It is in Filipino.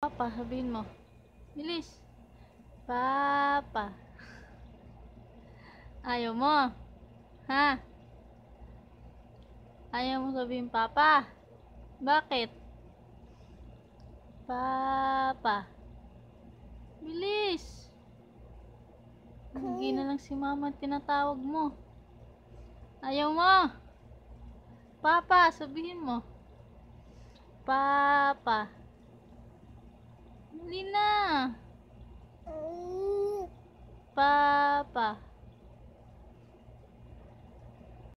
Papa, sabihin mo. Bilis. Papa. Ayaw mo. Ha? Ayaw mo sabihin, Papa. Bakit? Papa. Bilis. Hindi na lang si Mama tinatawag mo. Ayaw mo. Papa, sabihin mo. Papa. Papa. Lina. Papa.